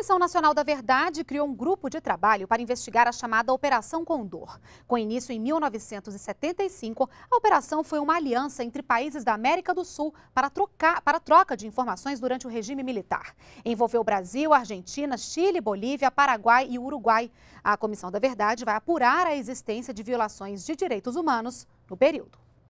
Comissão Nacional da Verdade criou um grupo de trabalho para investigar a chamada Operação Condor. Com início em 1975, a operação foi uma aliança entre países da América do Sul para, trocar, para troca de informações durante o regime militar. Envolveu Brasil, Argentina, Chile, Bolívia, Paraguai e Uruguai. A Comissão da Verdade vai apurar a existência de violações de direitos humanos no período.